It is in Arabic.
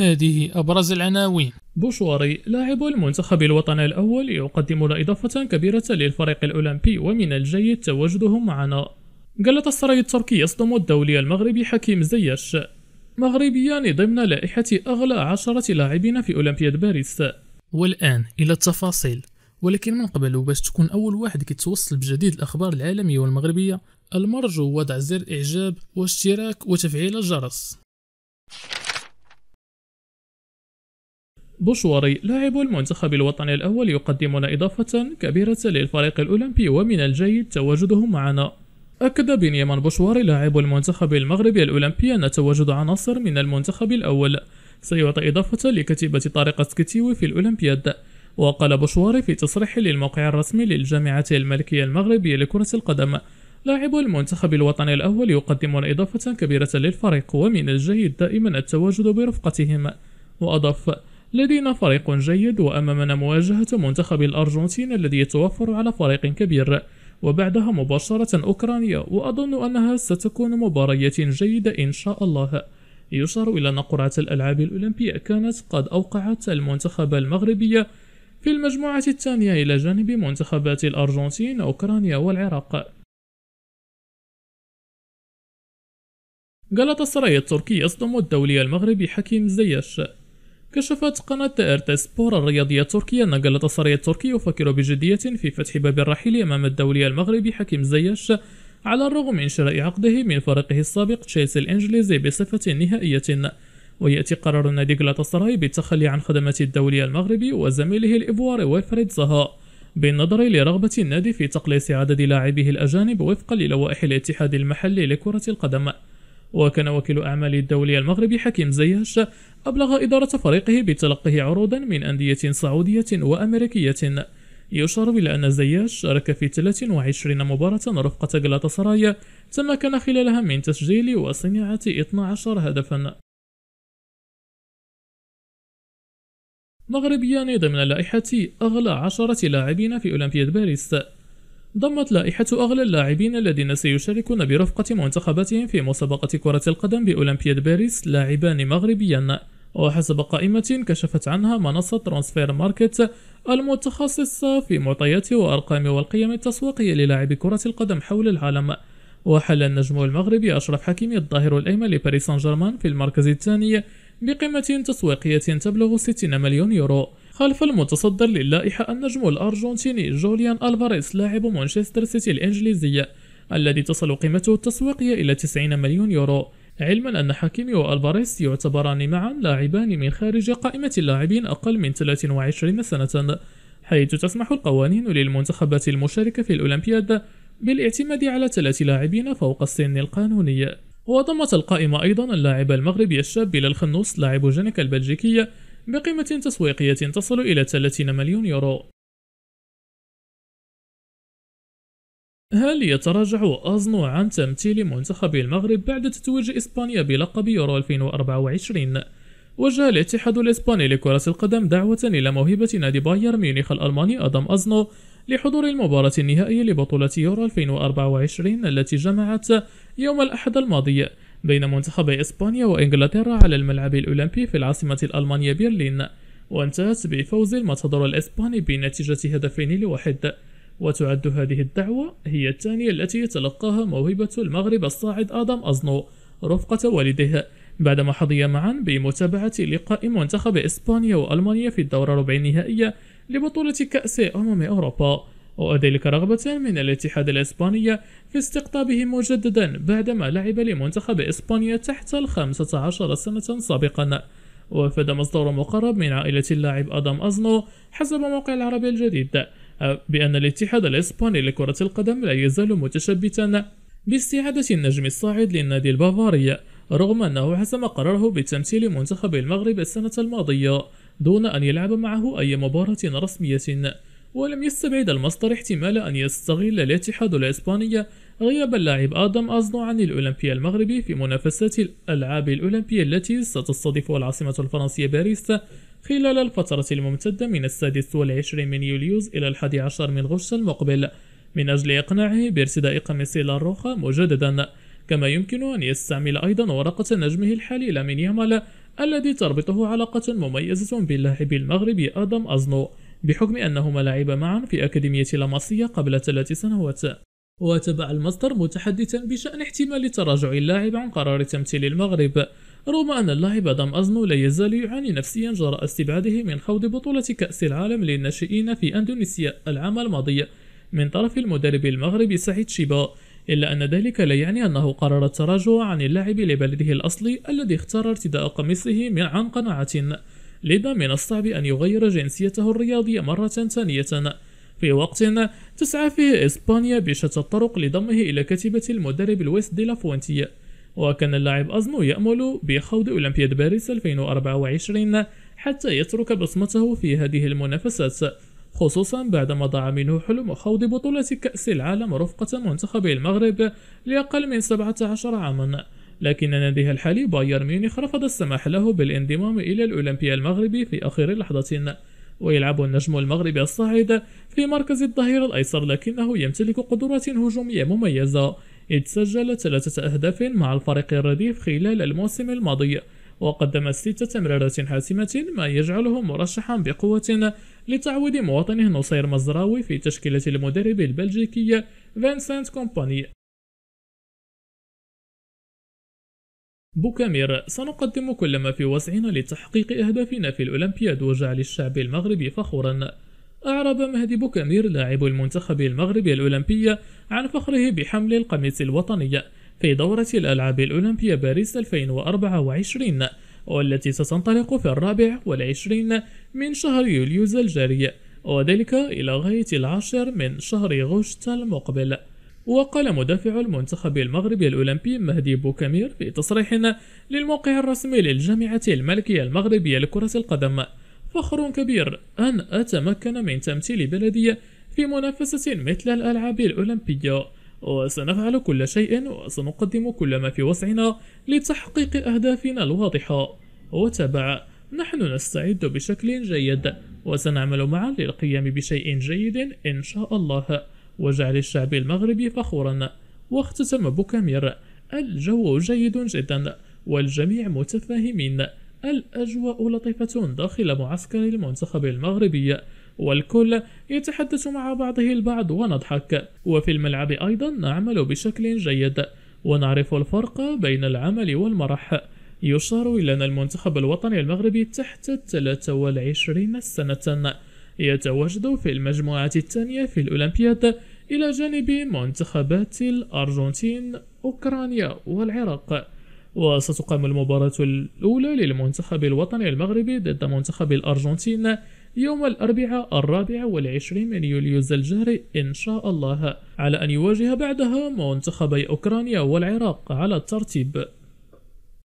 هذه أبرز العناوين بوشواري لاعب المنتخب الوطني الأول يقدم إضافة كبيرة للفريق الأولمبي ومن الجيد تواجدهم معنا قالت السراي التركي يصدم الدولي المغربي حكيم زياش مغربيان ضمن لائحة أغلى عشرة لاعبين في أولمبياد باريس والآن إلى التفاصيل ولكن من قبل باش تكون أول واحد كيتوصل بجديد الأخبار العالمية والمغربية المرجو وضع زر إعجاب واشتراك وتفعيل الجرس بوشواري لاعب المنتخب الوطني الأول يقدمنا إضافة كبيرة للفريق الأولمبي ومن الجيد تواجده معنا أكد بنيامان بوشواري لاعب المنتخب المغربي الأولمبي أن تواجد عناصر من المنتخب الأول سيعطي إضافة لكتيبة طارق كتيوي في الأولمبياد وقال بوشواري في تصريح للموقع الرسمي للجامعة الملكية المغربية لكرة القدم لاعب المنتخب الوطني الأول يقدمون إضافة كبيرة للفريق ومن الجيد دائما التواجد برفقتهم وأضاف لدينا فريق جيد وأمامنا مواجهة منتخب الأرجنتين الذي يتوفر على فريق كبير وبعدها مباشرة أوكرانيا وأظن أنها ستكون مباريات جيدة إن شاء الله يشار إلى أن قرعة الألعاب الأولمبية كانت قد أوقعت المنتخب المغربي في المجموعة الثانية إلى جانب منتخبات الأرجنتين أوكرانيا والعراق قالت السراي التركي يصدم الدولي المغربي حكيم زياش كشفت قناة سبور الرياضية التركية أن جلة السرية التركي يفكر بجدية في فتح باب الرحيل أمام الدولي المغربي حكيم زياش على الرغم من شراء عقده من فريقه السابق تشيلسي الإنجليزي بصفة نهائية ويأتي قرار نادي غلاطاسراي بالتخلي عن خدمات الدولي المغربي وزميله الإفوار ويلفريد زها بالنظر لرغبة النادي في تقليص عدد لاعبيه الأجانب وفقا للوائح الاتحاد المحلي لكرة القدم وكان وكيل أعمال الدولي المغربي حكيم زياش أبلغ إدارة فريقه بتلقيه عروضا من أندية سعودية وأمريكية يشار إلى أن زياش شارك في 23 مباراة رفقة سرايا تمكن خلالها من تسجيل وصناعة 12 هدفا مغربيان ضمن لائحة أغلى عشرة لاعبين في أولمبياد باريس ضمت لائحة أغلى اللاعبين الذين سيشاركون برفقة منتخباتهم في مسابقة كرة القدم بأولمبياد باريس لاعبان مغربيان وحسب قائمة كشفت عنها منصة ترانسفير ماركت المتخصصة في معطيات وأرقام والقيم التسويقية للاعبي كرة القدم حول العالم وحل النجم المغربي أشرف حكيمي الظاهر الأيمن لباريس سان جيرمان في المركز الثاني بقيمة تسويقية تبلغ 60 مليون يورو خلف المتصدر للائحة النجم الأرجنتيني جوليان ألفاريز لاعب مانشستر سيتي الإنجليزية الذي تصل قيمته التسويقية إلى 90 مليون يورو علما أن حكيمي وألفاريز يعتبران معا لاعبان من خارج قائمة اللاعبين أقل من 23 سنة حيث تسمح القوانين للمنتخبات المشاركة في الأولمبياد بالاعتماد على ثلاث لاعبين فوق السن القانوني وضمت القائمة أيضا اللاعب المغربي الشاب بلال خنوس لاعب جنك البلجيكية بقيمة تسويقية تصل إلى 30 مليون يورو هل يتراجع أزنو عن تمثيل منتخب المغرب بعد تتويج إسبانيا بلقب يورو 2024؟ وجه الاتحاد الإسباني لكرة القدم دعوة إلى موهبة نادي باير ميونخ الألماني أدم أزنو لحضور المباراة النهائية لبطولة يورو 2024 التي جمعت يوم الأحد الماضي بين منتخبي إسبانيا وإنجلترا على الملعب الأولمبي في العاصمة الألمانية برلين وانتهت بفوز المتضر الإسباني بنتيجة هدفين لواحد وتعد هذه الدعوة هي الثانية التي تلقاها موهبة المغرب الصاعد آدم أزنو رفقة والده بعدما حظي معا بمتابعة لقاء منتخب إسبانيا وألمانيا في الدورة الربع النهائية لبطولة كأس أمم أوروبا وذلك رغبة من الاتحاد الإسباني في استقطابه مجددا بعدما لعب لمنتخب إسبانيا تحت الخمسة عشر سنة سابقا وفد مصدر مقرب من عائلة اللاعب أدم أزنو حسب موقع العربي الجديد بأن الاتحاد الإسباني لكرة القدم لا يزال متشبتا باستعادة النجم الصاعد للنادي البافاري رغم أنه حسم قراره بتمثيل منتخب المغرب السنة الماضية دون أن يلعب معه أي مباراة رسمية ولم يستبعد المصدر احتمال أن يستغل الاتحاد الإسباني غياب اللاعب آدم أزنو عن الأولمبيا المغربي في منافسات الألعاب الأولمبية التي ستستضيفها العاصمة الفرنسية باريس خلال الفترة الممتدة من السادس والعشرين من يوليوز إلى الحادي عشر من غشت المقبل من أجل إقناعه بارتداء قميص لاروخا مجددا كما يمكن أن يستعمل أيضا ورقة نجمه الحالي لامين يامال الذي تربطه علاقة مميزة باللاعب المغربي آدم أزنو بحكم أنهما لعبا معا في أكاديمية لاماسيا قبل ثلاث سنوات وتبع المصدر متحدثا بشأن احتمال تراجع اللاعب عن قرار تمثيل المغرب رغم أن اللاعب دام أزنو لا يزال يعاني نفسيا جراء استبعاده من خوض بطولة كأس العالم للناشئين في أندونيسيا العام الماضي من طرف المدرب المغربي سعيد شيبا إلا أن ذلك لا يعني أنه قرر التراجع عن اللاعب لبلده الأصلي الذي اختار ارتداء قميصه عن قناعة لذا من الصعب أن يغير جنسيته الرياضية مرة ثانية في وقت تسعى فيه إسبانيا بشتى الطرق لضمه إلى كتيبة المدرب لويس دي لافونتي وكان اللاعب أزمو يأمل بخوض أولمبياد باريس 2024 حتى يترك بصمته في هذه المنافسات خصوصا بعدما ضاع منه حلم خوض بطولة كأس العالم رفقة منتخب المغرب لأقل من 17 عاما لكن ناديها الحالي بايرن ميونخ رفض السماح له بالانضمام إلى الأولمبيا المغربي في آخر لحظة ويلعب النجم المغربي الصاعد في مركز الظهير الأيسر لكنه يمتلك قدرات هجومية مميزة إذ سجل ثلاثة أهداف مع الفريق الرديف خلال الموسم الماضي وقدم ست تمريرات حاسمة ما يجعله مرشحا بقوة لتعويض مواطنه نصير مزراوي في تشكيلة المدرب البلجيكي فينسنت كومباني بوكامير سنقدم كل ما في وسعنا لتحقيق أهدافنا في الأولمبياد وجعل الشعب المغربي فخورا أعرب مهدي بوكامير لاعب المنتخب المغربي الأولمبي عن فخره بحمل القميص الوطني في دورة الألعاب الأولمبية باريس 2024 والتي ستنطلق في الرابع والعشرين من شهر يوليوز الجاري وذلك إلى غاية العاشر من شهر غشت المقبل وقال مدافع المنتخب المغربي الأولمبي مهدي بوكامير في تصريح للموقع الرسمي للجامعة الملكية المغربية لكرة القدم فخر كبير أن أتمكن من تمثيل بلدي في منافسة مثل الألعاب الأولمبية وسنفعل كل شيء وسنقدم كل ما في وسعنا لتحقيق أهدافنا الواضحة وتبع نحن نستعد بشكل جيد وسنعمل معا للقيام بشيء جيد إن شاء الله وجعل الشعب المغربي فخورا واختتم بوكامير الجو جيد جدا والجميع متفاهمين الأجواء لطيفة داخل معسكر المنتخب المغربي والكل يتحدث مع بعضه البعض ونضحك وفي الملعب أيضا نعمل بشكل جيد ونعرف الفرق بين العمل والمرح يشار إلى أن المنتخب الوطني المغربي تحت 23 سنة يتواجد في المجموعة الثانية في الأولمبياد إلى جانب منتخبات الأرجنتين أوكرانيا والعراق وستقام المباراة الأولى للمنتخب الوطني المغربي ضد منتخب الأرجنتين يوم الأربعاء الرابع والعشرين من يوليوز الجاري إن شاء الله على أن يواجه بعدها منتخبي أوكرانيا والعراق على الترتيب